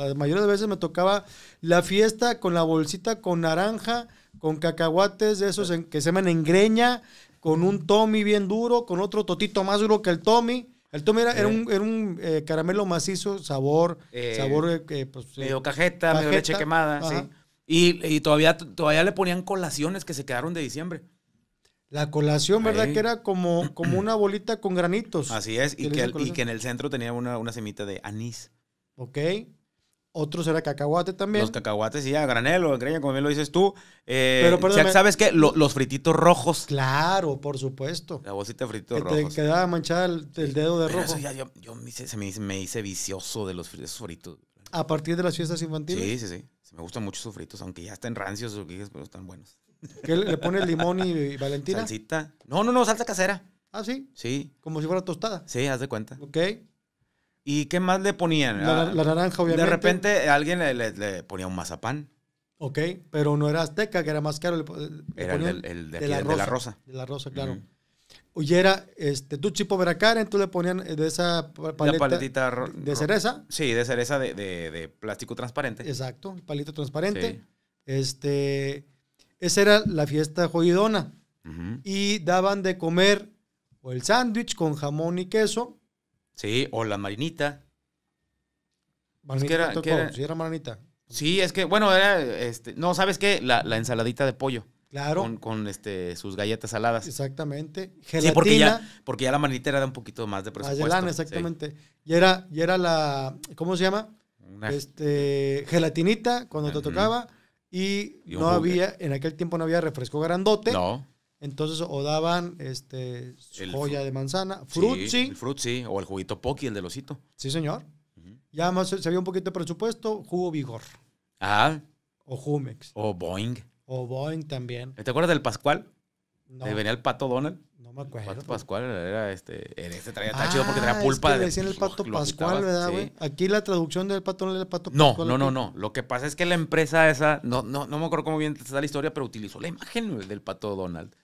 La mayoría de veces me tocaba la fiesta con la bolsita con naranja, con cacahuates de esos que se en greña con un Tommy bien duro, con otro totito más duro que el Tommy. El Tommy era, eh. un, eh, caramelo macizo, sabor, eh. sabor... Pues, eh, medio cajeta, medio leche quemada, Y, todavía, todavía le ponían colaciones que se quedaron de diciembre. La colación, ¿verdad? Que era como, como una bolita con granitos. Así es, y que, en el centro tenía una, una semita de anís. Ok. Otros era cacahuate también. Los cacahuates, sí, a granel o como bien lo dices tú. Eh, pero ¿Sabes qué? los frititos rojos. Claro, por supuesto. La bolsita de frititos Que te quedaba manchada el, dedo de rojo. yo, me hice- vicioso de los fritos. A partir de las fiestas infantiles. Sí, sí, sí. Me gustan mucho esos fritos, aunque ya estén rancios, pero están buenos. ¿Qué le pone pones limón y, y Valentina. Salsita. No, no, no, salsa casera. Ah, sí. Sí, Como si fuera tostada. sí, haz de cuenta. Ok. ¿Y qué más le ponían? La, ah, naranja, obviamente. De repente alguien le, ponía un mazapán. Ok, pero no era azteca, que era más caro. era el, de, la rosa, de, la de la rosa. claro. Oye, era, este, tú, chipo Veracar, tú le ponían eh, de esa paleta. La paletita de cereza. Sí, de cereza de, plástico transparente. Exacto, palito transparente. Este, esa era la fiesta joyidona. Y daban de comer o el sándwich con jamón y queso Sí, o la Marinita. Marinita. era, sí, era Marinita. Sí, es que, bueno, era, este, no, ¿sabes qué? La, ensaladita de pollo. Claro. Con, este, sus galletas saladas. Exactamente. Gelatina. Sí, porque ya, porque ya la marinita era de un poquito más de presupuesto. exactamente. Y, era, y era la, ¿cómo se llama? Este, gelatinita cuando te tocaba. Y, no había, en aquel tiempo no había refresco grandote. No. Entonces, o daban este, joya de manzana, frutzi. Sí, el o el juguito poqui, el de osito. Sí, señor. Ya más se había un poquito de presupuesto, jugo vigor. Ah. O Jumex. O Boeing. O Boeing también. ¿Te acuerdas del Pascual? No. venía el pato Donald. No me acuerdo. Pato Pascual era este. Este traía ah, chido porque traía pulpa decían el pato Pascual, ¿verdad, Aquí la traducción del pato no era el pato Pascual. No, no, no, no. Lo que pasa es que la empresa esa, no, no, me acuerdo cómo bien está la historia, pero utilizó la imagen del pato Donald.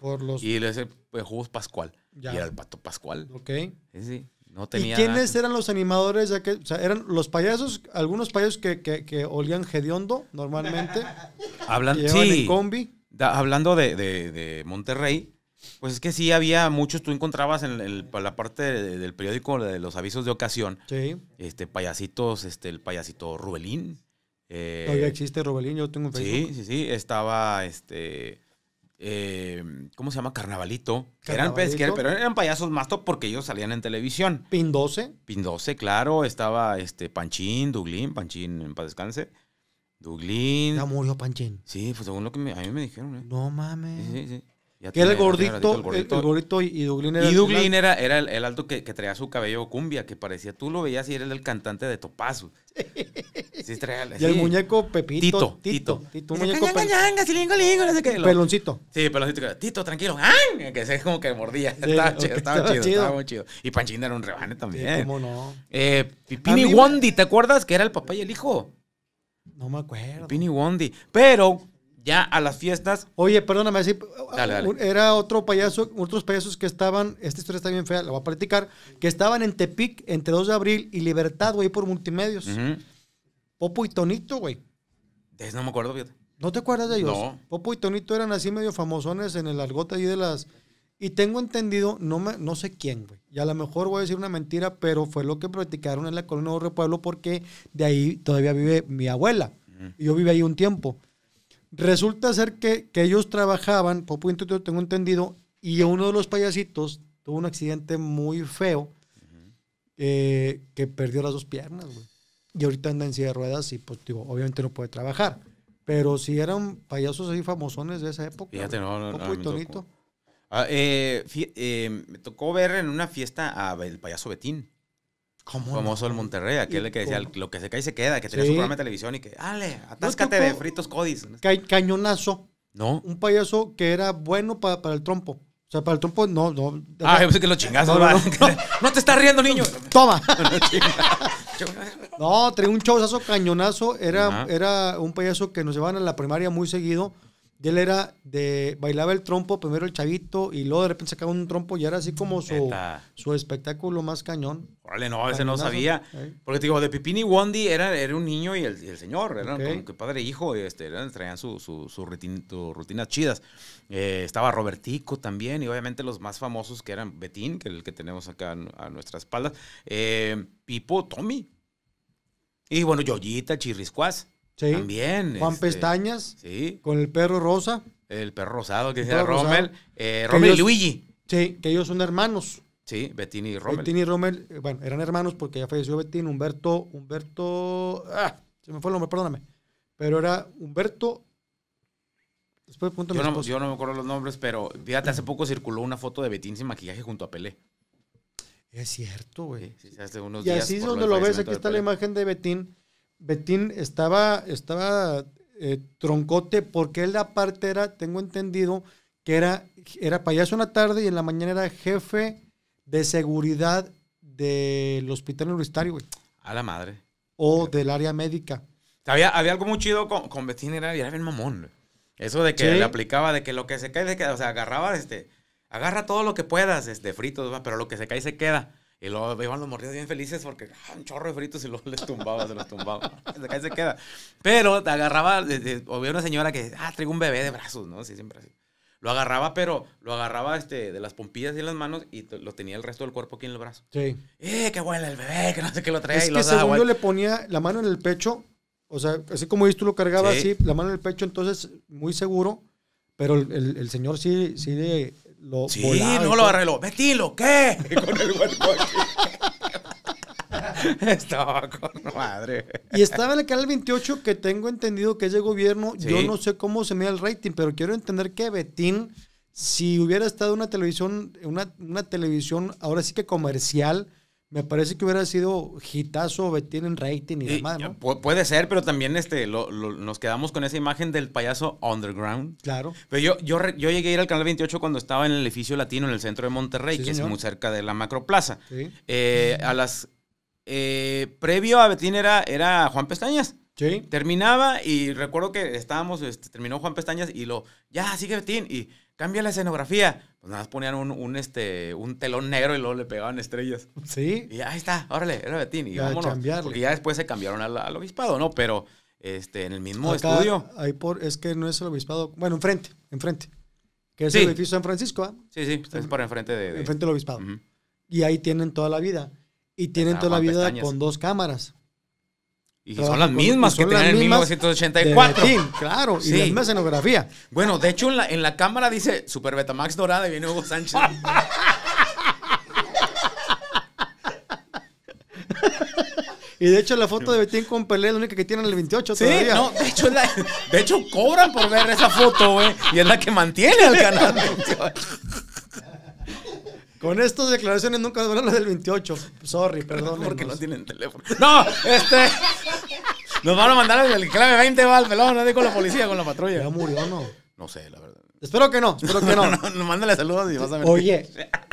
Y le dice, pues, jugos Pascual. Y era el pato Pascual. Ok. Sí, sí. No tenía ¿Y quiénes eran los animadores? o sea, eran los payasos, algunos payasos que, olían hediondo normalmente. Hablan, sí. combi. hablando de Monterrey, pues es que sí, había muchos, tú encontrabas en la parte del periódico de los avisos de ocasión, sí. este, payasitos, este, el payasito Rubelín. Eh, Todavía existe Rubelín, yo tengo un Facebook. Sí, sí, sí, estaba, este, eh, ¿cómo se llama? Carnavalito. Pues, ¿Carnavalito? pero eran payasos más top porque ellos salían en televisión. ¿Pin 12? Pin 12, claro, estaba este, Panchín, Duglín, Panchín en paz descanse. Duglín. Ya murió Panchín. Sí, pues según lo que a mí me dijeron. ¿eh? No mames. sí, sí que el gordito, el gordito, y, Duglin era. Y era, el, alto que, traía su cabello cumbia, que parecía, tú lo veías y era el cantante de Topazo. Sí, traía, y el muñeco Pepito. Tito, Tito. Tito, muñeco. Peloncito. Sí, peloncito. Tito, tranquilo. ¡Ah! Que se como que mordía. estaba, chido, estaba, chido, estaba muy chido. Y Panchín era un rebane también. cómo no. Eh, Pipini Wondi, ¿te acuerdas que era el papá y el hijo? No me acuerdo. Pipini Wondi. Pero ya a las fiestas. Oye, perdóname, dale, dale. era otro payaso, otros payasos que estaban, esta historia está bien fea, la voy a platicar, que estaban en Tepic entre 2 de abril y Libertad, güey, por multimedios. Popo y Tonito, güey. No me acuerdo, fíjate. ¿No te acuerdas de ellos? No. Popo y Tonito eran así medio famosones en el argota ahí de las... Y tengo entendido, no, me, no sé quién, güey. Y a lo mejor voy a decir una mentira, pero fue lo que platicaron en la colonia de Pueblo porque de ahí todavía vive mi abuela. Y yo viví ahí un tiempo. Resulta ser que, ellos trabajaban, por punto tengo entendido, y uno de los payasitos tuvo un accidente muy feo eh, que perdió las dos piernas, güey. Y ahorita anda en silla de ruedas y, pues, digo, obviamente no puede trabajar. Pero si eran payasos así famosones de esa época. Fíjate, no, me, tocó. Ah, eh, eh, me tocó ver en una fiesta a el payaso Betín famoso el Monterrey, aquel que decía lo que se cae se queda, que tenía su programa de televisión y que, dale, atáscate de fritos codis. cañonazo. No. Un payaso que era bueno para el trompo. O sea, para el trompo, no, no. Ah, yo pues pensé que lo chingas No, no, te estás riendo, niño. Toma. no, tenía un chauzazo cañonazo. Era, era un payaso que nos llevaban a la primaria muy seguido. Y él era de. Bailaba el trompo, primero el chavito, y luego de repente sacaba un trompo y era así como su, su espectáculo más cañón. Órale, no, ese veces no sabía. Porque te digo, de Pipini y Wandy era, era un niño y el, señor, eran okay. que padre e hijo, este, traían sus su, su rutinas chidas. Eh, estaba Robertico también, y obviamente los más famosos que eran Betín, que es el que tenemos acá a nuestra espalda, eh, Pipo, Tommy. Y bueno, Yoyita, Chirriscuas. Sí. También. Juan este, Pestañas. Sí. Con el perro rosa. El perro rosado que dice Rommel. Eh, Rommel y Luigi. Sí, que ellos son hermanos. Sí, Bettini y Rommel. Bettini y eh, bueno, eran hermanos porque ya falleció Betín. Humberto, Humberto, ah, se me fue el nombre, perdóname. Pero era Humberto Después punto yo, no, me acuerdo los nombres, pero fíjate, hace poco circuló una foto de Betín sin maquillaje junto a Pelé. Es cierto, güey. y así es donde lo ves, aquí está la imagen de Betín Betín estaba, estaba eh, troncote porque él aparte era, tengo entendido, que era, era payaso en la tarde y en la mañana era jefe de seguridad del hospital universitario, güey. A la madre. O del área médica. Había, había algo muy chido con, Betín, era, era bien mamón, Eso de que le aplicaba, de que lo que se cae se queda. O sea, agarraba, este, agarra todo lo que puedas, este, frito, pero lo que se cae se queda. Y luego iban los morridos bien felices porque ah, un chorro de fritos y luego les tumbaba, se los tumbaba. cae, se queda. Pero te agarraba, había una señora que, ah, traigo un bebé de brazos, ¿no? Sí, siempre así. Lo agarraba, pero lo agarraba este, de las pompillas y las manos y lo tenía el resto del cuerpo aquí en el brazo. Sí. ¡Eh, qué bueno el bebé! Que no sé qué lo traía. Es que le ponía la mano en el pecho, o sea, así como tú lo cargabas, sí. así, la mano en el pecho, entonces muy seguro. Pero el, señor sí, sí de, lo Sí, no lo arregló. ¿qué? estaba con madre. Y estaba en el canal 28 que tengo entendido que es de gobierno. Yo no sé cómo se mide el rating, pero quiero entender que Betín, si hubiera estado una televisión, una, una televisión ahora sí que comercial, me parece que hubiera sido hitazo, en rating y, demás, ¿no? Puede ser, pero también este, nos quedamos con esa imagen del payaso underground. Claro. Pero yo, yo, yo llegué a ir al Canal 28 cuando estaba en el edificio latino, en el centro de Monterrey, que es muy cerca de la Macroplaza. Sí. Eh, a las... Eh, previo a Betín era, era Juan Pestañas. Sí. Terminaba y recuerdo que estábamos, este, terminó Juan Pestañas y lo, ya, sigue Betín y cambia la escenografía pues nada ponían un, un, este, un telón negro y luego le pegaban estrellas. Sí. Y ahí está, órale, era Betín. Y ya vámonos. ya después se cambiaron al, obispado, ¿no? Pero este, en el mismo estudio. Ahí por, es que no es el obispado. Bueno, enfrente, enfrente. Que es el edificio San Francisco, ¿ah? Sí, sí, es por enfrente de. Enfrente del obispado. Y ahí tienen toda la vida. Y tienen toda la vida con dos cámaras. Y son las mismas que tenían en 1984. claro, sí. la misma escenografía. Bueno, de hecho en la, cámara dice Super Betamax Dorada y viene Hugo Sánchez. Y de hecho la foto de Betín con Pelé es la única que tienen el 28 sí, No, de hecho, de hecho cobran por ver esa foto, güey. Y es la que mantiene al canal 28. Con estas declaraciones nunca van a las del 28. Sorry, perdón. Porque no tienen teléfono. ¡No! Este. Nos van a mandar el, clave 20, va al pelón, con la policía, con la patrulla. ¿Ya murió no? No sé, la verdad. Espero que no, espero que no. no, no, no mándale saludos y vas a ver. Oye,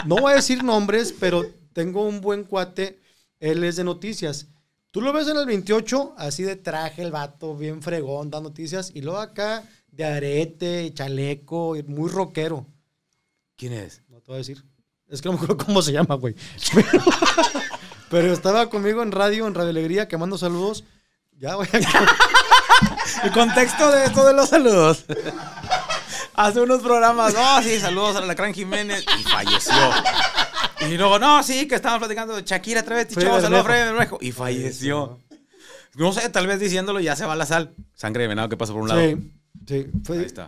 no voy a decir nombres, pero tengo un buen cuate, él es de noticias. Tú lo ves en el 28, así de traje el vato, bien fregón, da noticias, y luego acá de arete, chaleco, muy rockero. ¿Quién es? No te voy a decir. Es que no me acuerdo cómo se llama, güey. Pero, estaba conmigo en radio, en Radio Alegría, que mando saludos. Ya, güey. El contexto de esto de los saludos. Hace unos programas, Ah, sí, saludos a la Gran Jiménez. Y falleció. Y luego, no, sí, que estábamos platicando de Shakira Trevetti, Chau, saludos Freddy Bermejo. Y falleció. No sé, tal vez diciéndolo ya se va la sal. Sangre de venado que pasa por un lado. Sí, sí. Fue, Ahí está.